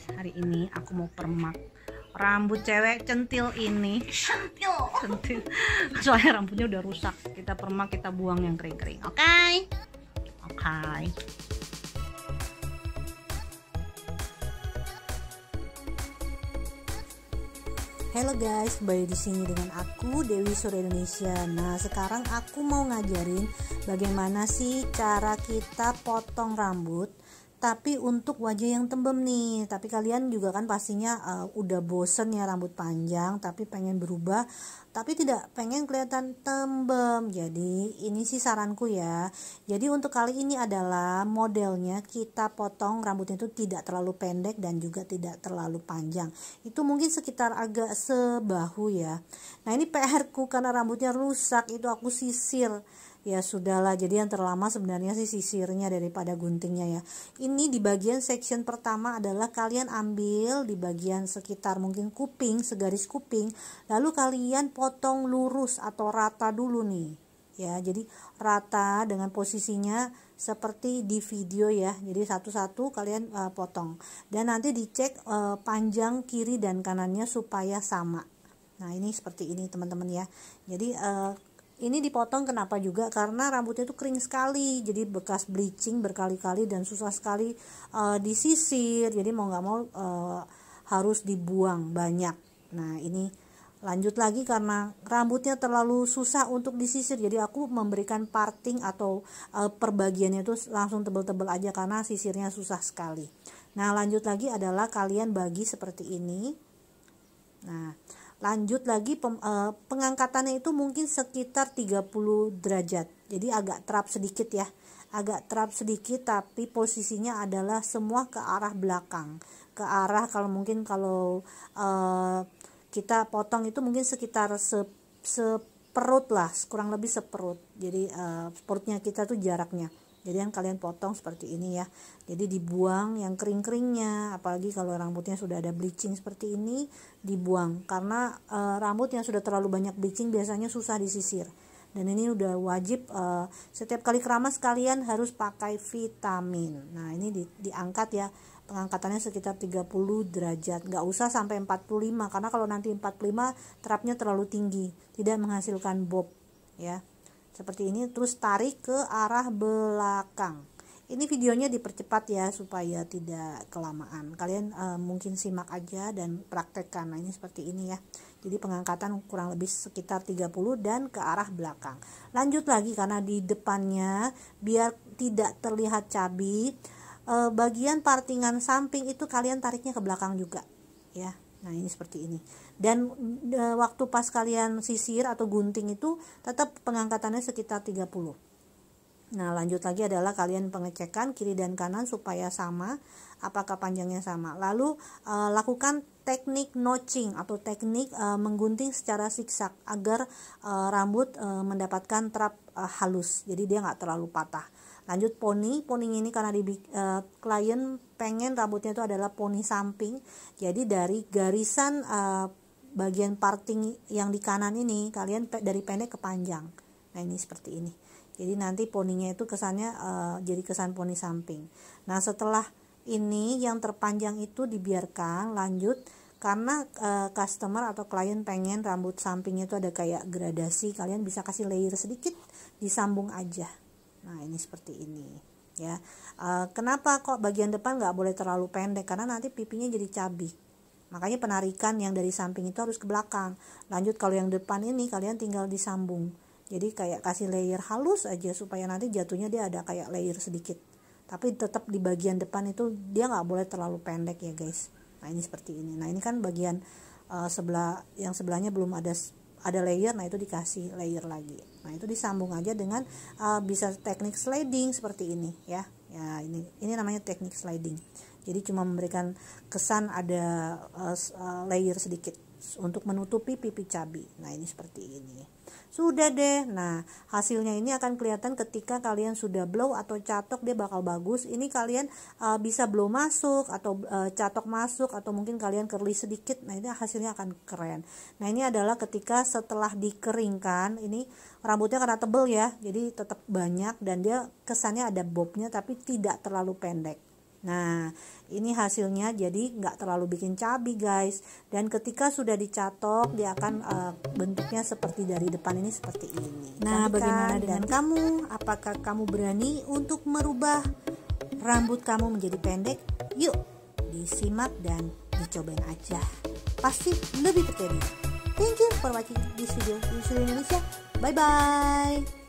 guys hari ini aku mau permak rambut cewek centil ini centil centil soalnya rambutnya udah rusak kita permak kita buang yang kering-kering oke okay? oke okay. Halo guys, kembali di sini dengan aku Dewi Surya Indonesia. Nah, sekarang aku mau ngajarin bagaimana sih cara kita potong rambut tapi untuk wajah yang tembem nih tapi kalian juga kan pastinya uh, udah bosen ya rambut panjang tapi pengen berubah tapi tidak pengen kelihatan tembem jadi ini sih saranku ya jadi untuk kali ini adalah modelnya kita potong rambutnya itu tidak terlalu pendek dan juga tidak terlalu panjang itu mungkin sekitar agak sebahu ya nah ini PR ku karena rambutnya rusak itu aku sisir ya sudahlah jadi yang terlama sebenarnya sih sisirnya daripada guntingnya ya ini di bagian section pertama adalah kalian ambil di bagian sekitar mungkin kuping segaris kuping lalu kalian potong lurus atau rata dulu nih ya jadi rata dengan posisinya seperti di video ya. Jadi satu-satu kalian uh, potong dan nanti dicek uh, panjang kiri dan kanannya supaya sama. Nah, ini seperti ini teman-teman ya. Jadi uh, ini dipotong kenapa juga karena rambutnya itu kering sekali jadi bekas bleaching berkali-kali dan susah sekali uh, disisir jadi mau nggak mau uh, harus dibuang banyak nah ini lanjut lagi karena rambutnya terlalu susah untuk disisir jadi aku memberikan parting atau uh, perbagiannya itu langsung tebel-tebel aja karena sisirnya susah sekali nah lanjut lagi adalah kalian bagi seperti ini nah lanjut lagi pem, e, pengangkatannya itu mungkin sekitar 30 derajat jadi agak terap sedikit ya agak terap sedikit tapi posisinya adalah semua ke arah belakang ke arah kalau mungkin kalau e, kita potong itu mungkin sekitar se, seperut lah kurang lebih seperut jadi eh, perutnya kita tuh jaraknya jadi yang kalian potong seperti ini ya jadi dibuang yang kering-keringnya apalagi kalau rambutnya sudah ada bleaching seperti ini dibuang karena e, rambut yang sudah terlalu banyak bleaching biasanya susah disisir dan ini udah wajib e, setiap kali keramas kalian harus pakai vitamin nah ini di, diangkat ya pengangkatannya sekitar 30 derajat nggak usah sampai 45 karena kalau nanti 45 terapnya terlalu tinggi tidak menghasilkan bob ya seperti ini terus tarik ke arah belakang ini videonya dipercepat ya supaya tidak kelamaan kalian e, mungkin simak aja dan praktekkan nah ini seperti ini ya jadi pengangkatan kurang lebih sekitar 30 dan ke arah belakang lanjut lagi karena di depannya biar tidak terlihat cabi e, bagian partingan samping itu kalian tariknya ke belakang juga ya Nah, ini seperti ini. Dan e, waktu pas kalian sisir atau gunting itu tetap pengangkatannya sekitar 30. Nah, lanjut lagi adalah kalian pengecekan kiri dan kanan supaya sama, apakah panjangnya sama. Lalu e, lakukan teknik notching atau teknik e, menggunting secara zigzag agar e, rambut e, mendapatkan trap e, halus. Jadi dia nggak terlalu patah lanjut poni poni ini karena di uh, eh, klien pengen rambutnya itu adalah poni samping jadi dari garisan uh, bagian parting yang di kanan ini kalian pe dari pendek ke panjang nah ini seperti ini jadi nanti poninya itu kesannya uh, jadi kesan poni samping nah setelah ini yang terpanjang itu dibiarkan lanjut karena uh, customer atau klien pengen rambut sampingnya itu ada kayak gradasi kalian bisa kasih layer sedikit disambung aja Nah ini seperti ini ya. E, kenapa kok bagian depan nggak boleh terlalu pendek karena nanti pipinya jadi cabik. Makanya penarikan yang dari samping itu harus ke belakang. Lanjut kalau yang depan ini kalian tinggal disambung. Jadi kayak kasih layer halus aja supaya nanti jatuhnya dia ada kayak layer sedikit. Tapi tetap di bagian depan itu dia nggak boleh terlalu pendek ya guys. Nah ini seperti ini. Nah ini kan bagian uh, sebelah yang sebelahnya belum ada ada layer nah itu dikasih layer lagi nah itu disambung aja dengan uh, bisa teknik sliding seperti ini ya ya ini ini namanya teknik sliding jadi cuma memberikan kesan ada uh, uh layer sedikit untuk menutupi pipi cabai. Nah, ini seperti ini. Sudah deh. Nah, hasilnya ini akan kelihatan ketika kalian sudah blow atau catok dia bakal bagus. Ini kalian uh, bisa blow masuk atau uh, catok masuk atau mungkin kalian curly sedikit. Nah, ini hasilnya akan keren. Nah, ini adalah ketika setelah dikeringkan, ini rambutnya karena tebel ya. Jadi tetap banyak dan dia kesannya ada bobnya tapi tidak terlalu pendek. Nah, ini hasilnya jadi nggak terlalu bikin cabi guys. Dan ketika sudah dicatok, dia akan uh, bentuknya seperti dari depan ini seperti ini. Nah, Cantikan. bagaimana kan, dengan dan kamu? Apakah kamu berani untuk merubah rambut kamu menjadi pendek? Yuk, disimak dan dicobain aja. Pasti lebih terjadi. Thank you for watching this video di Indonesia. Bye-bye.